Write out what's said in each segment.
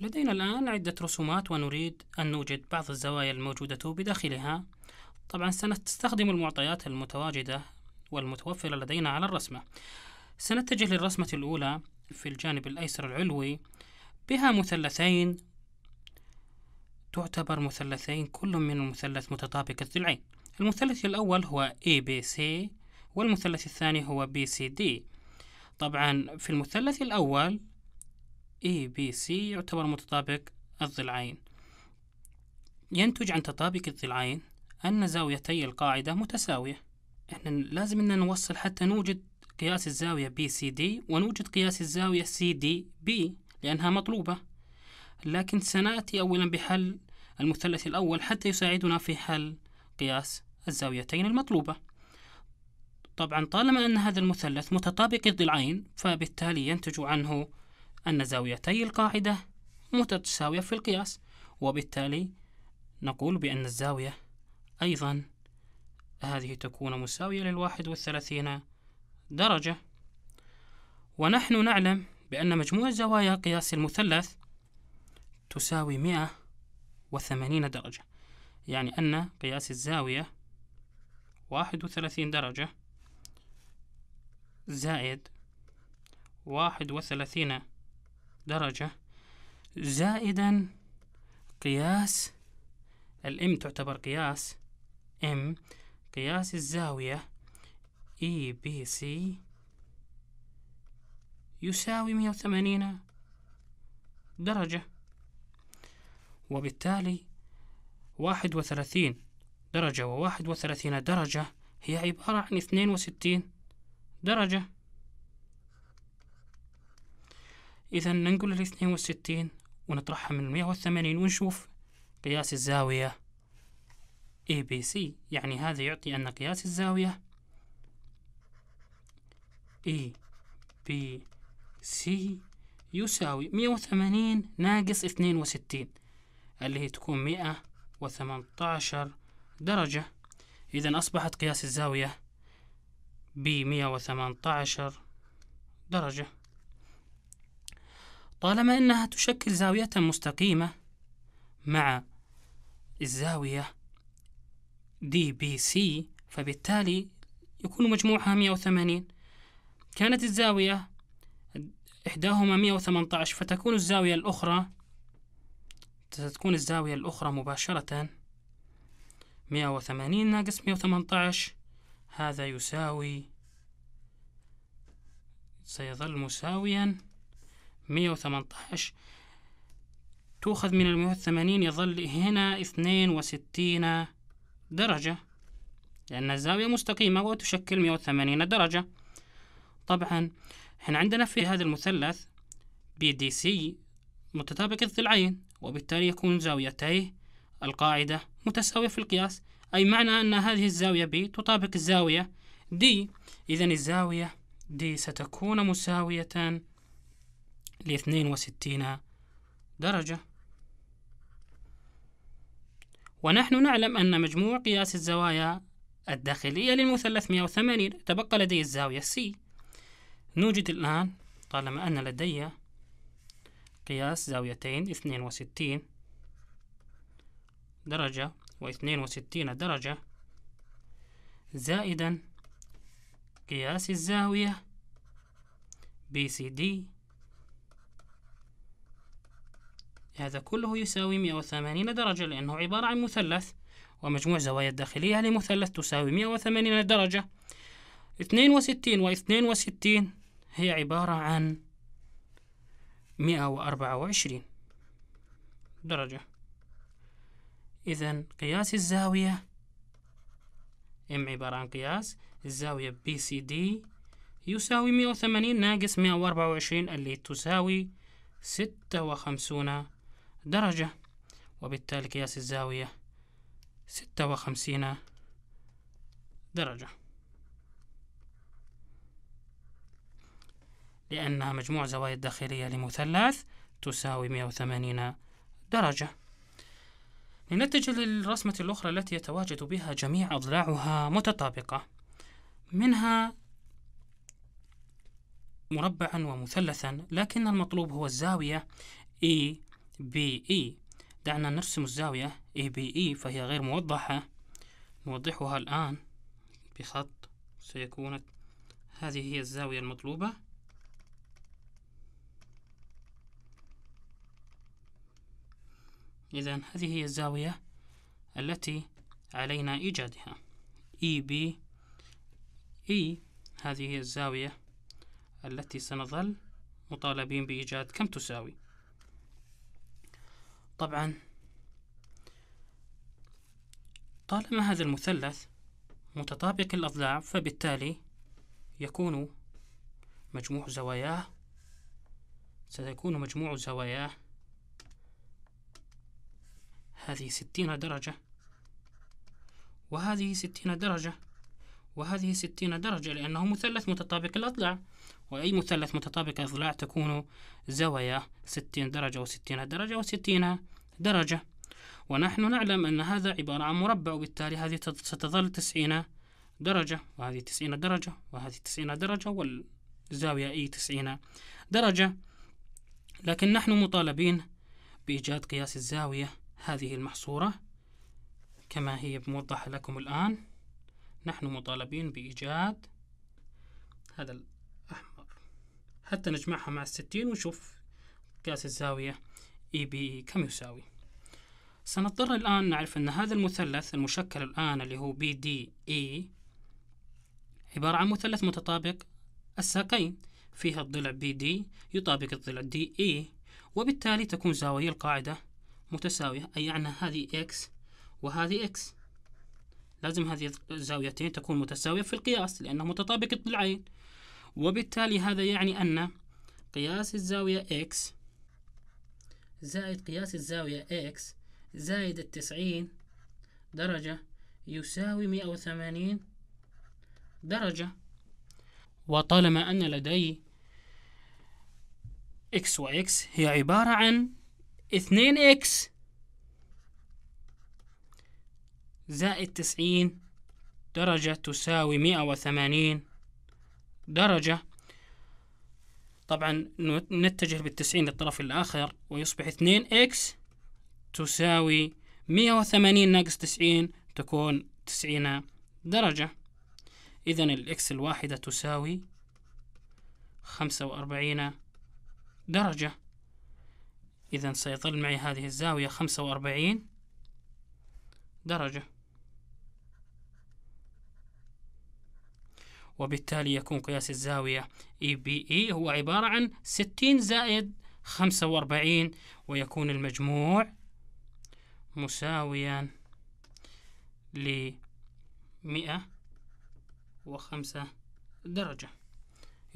لدينا الآن عدة رسومات ونريد أن نوجد بعض الزوايا الموجودة بداخلها طبعا سنستخدم المعطيات المتواجدة والمتوفرة لدينا على الرسمة سنتجه للرسمة الأولى في الجانب الأيسر العلوي بها مثلثين تعتبر مثلثين كل من مثلث متطابق الضلعين المثلث الأول هو ABC والمثلث الثاني هو BCD طبعا في المثلث الأول اي بي سي يعتبر متطابق الضلعين ينتج عن تطابق الضلعين أن زاويتي القاعدة متساوية احنا لازم أن نوصل حتى نوجد قياس الزاوية بي سي دي ونوجد قياس الزاوية سي دي بي لأنها مطلوبة لكن سنأتي أولا بحل المثلث الأول حتى يساعدنا في حل قياس الزاويتين المطلوبة طبعا طالما أن هذا المثلث متطابق الضلعين فبالتالي ينتج عنه أن زاويتي القاعدة متساوية في القياس وبالتالي نقول بأن الزاوية أيضا هذه تكون مساوية للواحد والثلاثين درجة ونحن نعلم بأن مجموع زوايا قياس المثلث تساوي مئة وثمانين درجة يعني أن قياس الزاوية واحد وثلاثين درجة زائد واحد وثلاثين درجة زائدا قياس الام تعتبر قياس ام قياس الزاوية اي بي سي يساوي 180 درجة وبالتالي 31 درجة و 31 درجة هي عبارة عن 62 درجة إذا ننقل ال 62 ونطرحها من 180 ونشوف قياس الزاوية ABC يعني هذا يعطي أن قياس الزاوية ABC يساوي 180 ناقص 62 اللي هي تكون 118 درجة إذا أصبحت قياس الزاوية ب 118 درجة طالما أنها تشكل زاوية مستقيمة مع الزاوية دي بي سي فبالتالي يكون مجموعها 180 كانت الزاوية إحداهما 118 فتكون الزاوية الأخرى ستكون الزاوية الأخرى مباشرة 180 ناقص 118 هذا يساوي سيظل مساويا 118 تؤخذ من المية وثمانين يظل هنا اثنين وستين درجة لأن الزاوية مستقيمة وتشكل مية وثمانين درجة طبعا احنا عندنا في هذا المثلث بي دي سي متطابق الضلعين وبالتالي يكون زاويتي القاعدة متساوية في القياس أي معنى أن هذه الزاوية B تطابق الزاوية D إذا الزاوية D ستكون مساوية لاثنين وستين درجة ونحن نعلم أن مجموع قياس الزوايا الداخلية للمثلث 180 تبقى لدي الزاوية C نوجد الآن طالما أن لدي قياس زاويتين 62 درجة و 62 درجة زائدا قياس الزاوية BCD هذا كله يساوي 180 درجة لأنه عبارة عن مثلث ومجموع زوايا الداخلية لمثلث تساوي 180 درجة 62 و 62 هي عبارة عن 124 درجة إذا قياس الزاوية M عبارة عن قياس الزاوية BCD يساوي 180 ناقص 124 اللي تساوي 56 درجة درجة وبالتالي قياس الزاوية ستة وخمسين درجة لأنها مجموع زوايا الداخلية لمثلث تساوي مئة وثمانين درجة لنتجه للرسمة الأخرى التي يتواجد بها جميع أضلاعها متطابقة منها مربعا ومثلثا لكن المطلوب هو الزاوية E BE دعنا نرسم الزاوية ABE فهي غير موضحة نوضحها الآن بخط سيكون هذه هي الزاوية المطلوبة إذا هذه هي الزاوية التي علينا إيجادها EB E هذه هي الزاوية التي سنظل مطالبين بإيجاد كم تساوي طبعا طالما هذا المثلث متطابق الأضلاع فبالتالي يكون مجموع زواياه سيكون مجموع زواياه هذه ستين درجة وهذه ستين درجة وهذه 60 درجة لأنه مثلث متطابق الأضلاع وأي مثلث متطابق الأضلاع تكون زوايا 60 درجة و60 درجة و60 درجة ونحن نعلم أن هذا عبارة عن مربع وبالتالي هذه ستظل 90 درجة وهذه 90 درجة وهذه 90 درجة والزاوية اي e 90 درجة لكن نحن مطالبين بإيجاد قياس الزاوية هذه المحصورة كما هي موضحة لكم الآن نحن مطالبين بإيجاد هذا الأحمر حتى نجمعها مع الستين ونشوف قياس الزاوية إي بي كم يساوي سنضطر الآن نعرف أن هذا المثلث المشكل الآن اللي هو بي دي إي عبارة عن مثلث متطابق الساقين فيها الضلع بي دي يطابق الضلع دي إي وبالتالي تكون زاوية القاعدة متساوية أي أن هذه إكس وهذه إكس لازم هذه الزاويتين تكون متساوية في القياس لأنه متطابق الضلعين وبالتالي هذا يعني أن قياس الزاوية x زائد قياس الزاوية x زائد التسعين درجة يساوي مئة وثمانين درجة وطالما أن لدي x و x هي عبارة عن 2x زائد تسعين درجة تساوي مئة وثمانين درجة طبعا نتجه بالتسعين للطرف الآخر ويصبح اثنين إكس تساوي مئة وثمانين ناقص تسعين تكون تسعين درجة إذا الإكس الواحدة تساوي خمسة وأربعين درجة إذا سيظل معي هذه الزاوية خمسة وأربعين درجة وبالتالي يكون قياس الزاوية اي بي اي هو عبارة عن 60 زائد 45 ويكون المجموع مساويا ل 105 درجة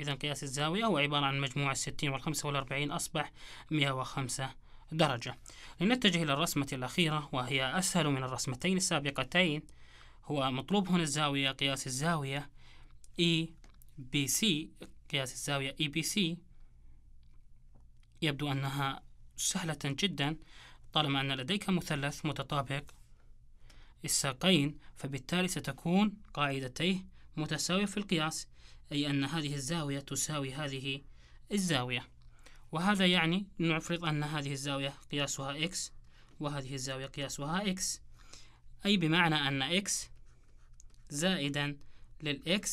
إذا قياس الزاوية هو عبارة عن مجموع الستين والخمسة والأربعين أصبح مئة وخمسة درجة لنتجه إلى الرسمة الأخيرة وهي أسهل من الرسمتين السابقتين هو مطلوب هنا الزاوية قياس الزاوية اي بي سي قياس الزاوية اي بي سي يبدو أنها سهلة جدا طالما أن لديك مثلث متطابق الساقين فبالتالي ستكون قاعدتيه متساوية في القياس أي أن هذه الزاوية تساوي هذه الزاوية وهذا يعني نفرض أن هذه الزاوية قياسها x وهذه الزاوية قياسها x أي بمعنى أن x زائدا X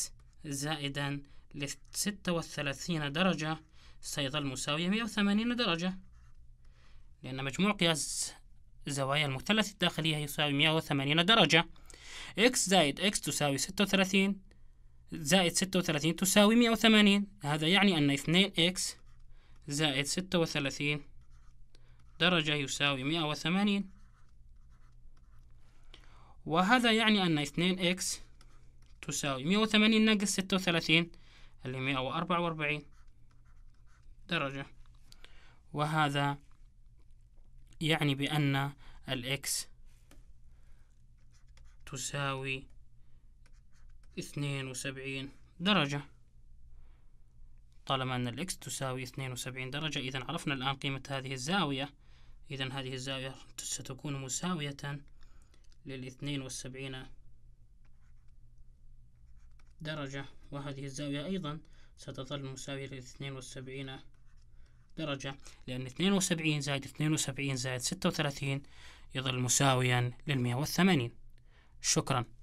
زائدا ل 36 درجة سيظل مساوية مئة وثمانين درجة لأن مجموع قياس زوايا المثلث الداخلية يساوي مئة وثمانين درجة إكس زائد إكس تساوي ستة وثلاثين زائد ستة وثلاثين تساوي مئة وثمانين هذا يعني أن 2 2x زائد ستة وثلاثين درجة يساوي مئة وثمانين وهذا يعني أن 2 x تساوي مية وثمانين ناقص ستة وثلاثين اللي مية وأربعة وأربعين درجة وهذا يعني بأن الإكس تساوي اثنين وسبعين درجة طالما أن الإكس تساوي اثنين وسبعين درجة إذا عرفنا الآن قيمة هذه الزاوية إذا هذه الزاوية ستكون مساوية للاثنين والسبعين درجة وهذه الزاوية أيضا ستظل مساوية لاثنين وسبعين درجة لأن اثنين وسبعين زائد اثنين وسبعين زائد ستة وثلاثين يظل مساويا للمئة 180 شكرا